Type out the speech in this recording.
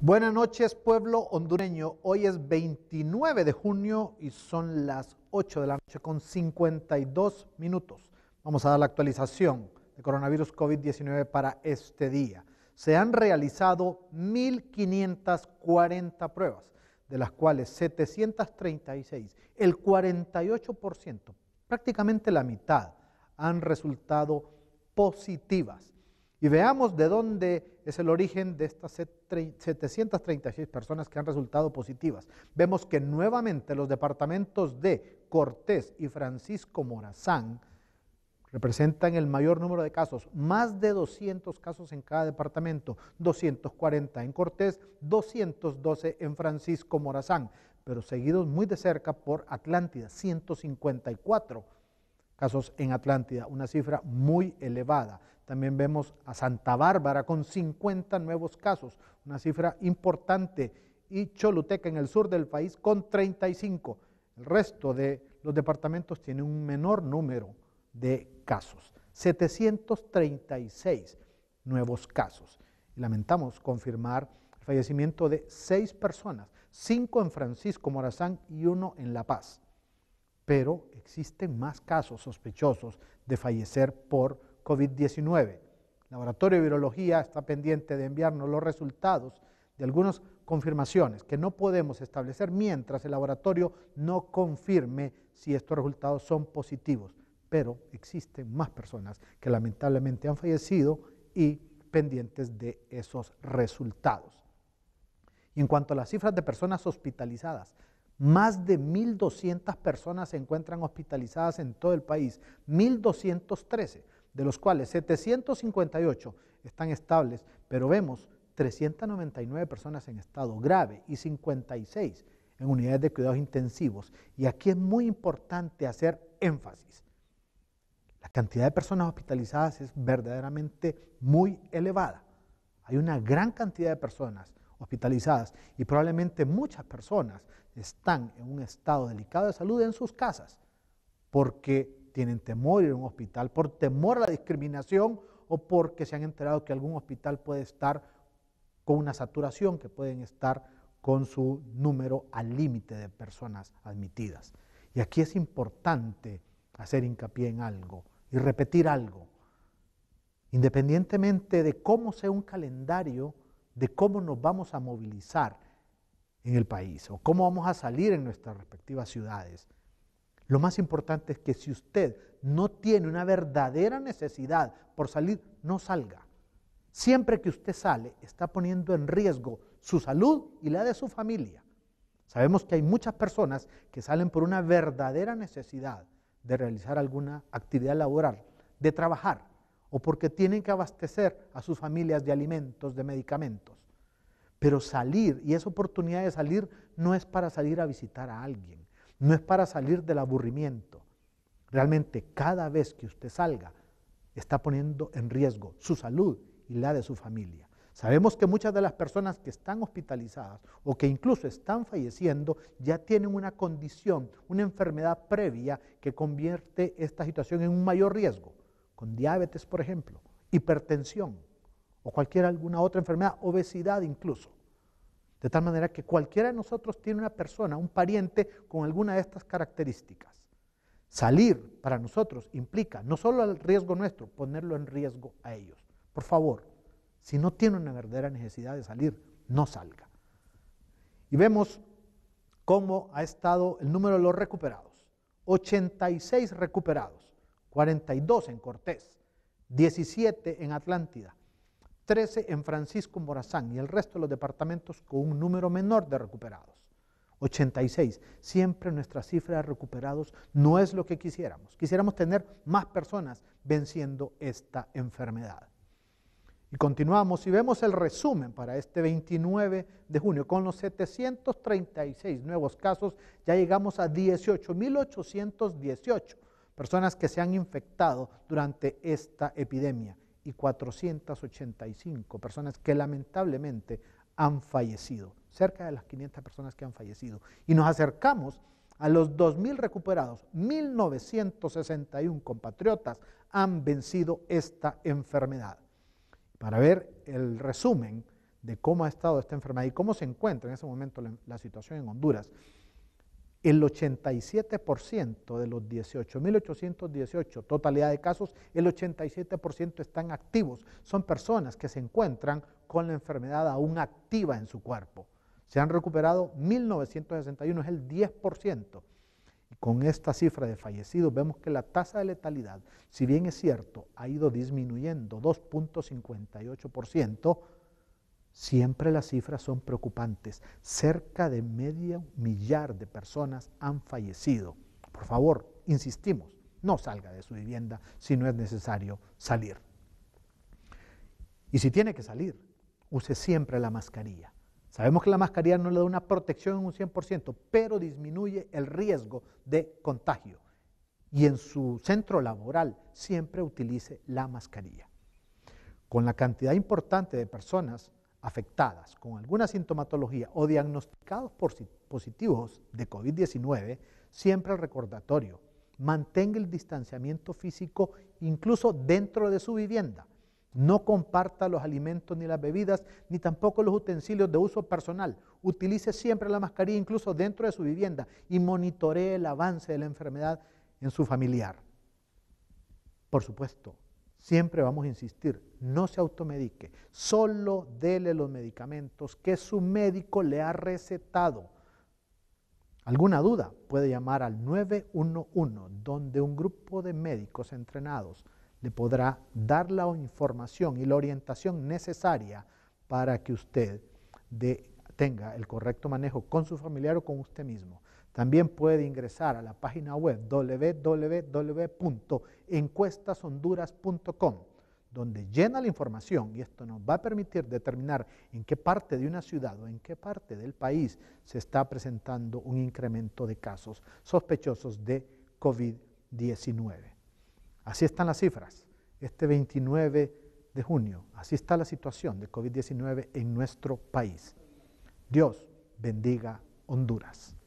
Buenas noches, pueblo hondureño. Hoy es 29 de junio y son las 8 de la noche con 52 minutos. Vamos a dar la actualización de coronavirus COVID-19 para este día. Se han realizado 1.540 pruebas, de las cuales 736, el 48%, prácticamente la mitad, han resultado positivas y veamos de dónde es el origen de estas 736 personas que han resultado positivas. Vemos que nuevamente los departamentos de Cortés y Francisco Morazán representan el mayor número de casos, más de 200 casos en cada departamento, 240 en Cortés, 212 en Francisco Morazán, pero seguidos muy de cerca por Atlántida, 154 casos en Atlántida, una cifra muy elevada. También vemos a Santa Bárbara con 50 nuevos casos, una cifra importante, y Choluteca en el sur del país con 35. El resto de los departamentos tiene un menor número de casos, 736 nuevos casos. lamentamos confirmar el fallecimiento de seis personas, cinco en Francisco Morazán y uno en La Paz. Pero existen más casos sospechosos de fallecer por COVID-19. Laboratorio de Virología está pendiente de enviarnos los resultados de algunas confirmaciones que no podemos establecer mientras el laboratorio no confirme si estos resultados son positivos. Pero existen más personas que lamentablemente han fallecido y pendientes de esos resultados. Y en cuanto a las cifras de personas hospitalizadas, más de 1.200 personas se encuentran hospitalizadas en todo el país, 1.213 de los cuales 758 están estables, pero vemos 399 personas en estado grave y 56 en unidades de cuidados intensivos. Y aquí es muy importante hacer énfasis. La cantidad de personas hospitalizadas es verdaderamente muy elevada. Hay una gran cantidad de personas hospitalizadas y probablemente muchas personas están en un estado delicado de salud en sus casas porque tienen temor ir a un hospital por temor a la discriminación o porque se han enterado que algún hospital puede estar con una saturación, que pueden estar con su número al límite de personas admitidas. Y aquí es importante hacer hincapié en algo y repetir algo. Independientemente de cómo sea un calendario, de cómo nos vamos a movilizar en el país o cómo vamos a salir en nuestras respectivas ciudades, lo más importante es que si usted no tiene una verdadera necesidad por salir, no salga. Siempre que usted sale, está poniendo en riesgo su salud y la de su familia. Sabemos que hay muchas personas que salen por una verdadera necesidad de realizar alguna actividad laboral, de trabajar, o porque tienen que abastecer a sus familias de alimentos, de medicamentos. Pero salir, y esa oportunidad de salir, no es para salir a visitar a alguien, no es para salir del aburrimiento. Realmente cada vez que usted salga, está poniendo en riesgo su salud y la de su familia. Sabemos que muchas de las personas que están hospitalizadas o que incluso están falleciendo ya tienen una condición, una enfermedad previa que convierte esta situación en un mayor riesgo, con diabetes, por ejemplo, hipertensión o cualquier alguna otra enfermedad, obesidad incluso. De tal manera que cualquiera de nosotros tiene una persona, un pariente con alguna de estas características. Salir para nosotros implica no solo el riesgo nuestro, ponerlo en riesgo a ellos. Por favor, si no tiene una verdadera necesidad de salir, no salga. Y vemos cómo ha estado el número de los recuperados. 86 recuperados, 42 en Cortés, 17 en Atlántida, 13 en Francisco Morazán y el resto de los departamentos con un número menor de recuperados. 86. Siempre nuestra cifra de recuperados no es lo que quisiéramos. Quisiéramos tener más personas venciendo esta enfermedad. Y continuamos y vemos el resumen para este 29 de junio. Con los 736 nuevos casos ya llegamos a 18.818 personas que se han infectado durante esta epidemia y 485 personas que lamentablemente han fallecido, cerca de las 500 personas que han fallecido. Y nos acercamos a los 2.000 recuperados, 1.961 compatriotas han vencido esta enfermedad. Para ver el resumen de cómo ha estado esta enfermedad y cómo se encuentra en ese momento la, situación en Honduras, el 87% de los 18.818 totalidad de casos, el 87% están activos. Son personas que se encuentran con la enfermedad aún activa en su cuerpo. Se han recuperado 1.961, es el 10%. Y con esta cifra de fallecidos vemos que la tasa de letalidad, si bien es cierto, ha ido disminuyendo 2.58%, Siempre las cifras son preocupantes. Cerca de medio millar de personas han fallecido. Por favor, insistimos, no salga de su vivienda si no es necesario salir. Y si tiene que salir, use siempre la mascarilla. Sabemos que la mascarilla no le da una protección en un 100%, pero disminuye el riesgo de contagio. Y en su centro laboral siempre utilice la mascarilla. Con la cantidad importante de personas afectadas con alguna sintomatología o diagnosticados por positivos de COVID-19, siempre el recordatorio, mantenga el distanciamiento físico incluso dentro de su vivienda. No comparta los alimentos ni las bebidas, ni tampoco los utensilios de uso personal. Utilice siempre la mascarilla incluso dentro de su vivienda y monitoree el avance de la enfermedad en su familiar. Por supuesto, Siempre vamos a insistir, no se automedique, solo dele los medicamentos que su médico le ha recetado. ¿Alguna duda? Puede llamar al 911, donde un grupo de médicos entrenados le podrá dar la información y la orientación necesaria para que usted tenga el correcto manejo con su familiar o con usted mismo también puede ingresar a la página web www.encuestashonduras.com, donde llena la información y esto nos va a permitir determinar en qué parte de una ciudad o en qué parte del país se está presentando un incremento de casos sospechosos de COVID-19. Así están las cifras. Este 29 de junio, así está la situación de COVID-19 en nuestro país. Dios bendiga Honduras.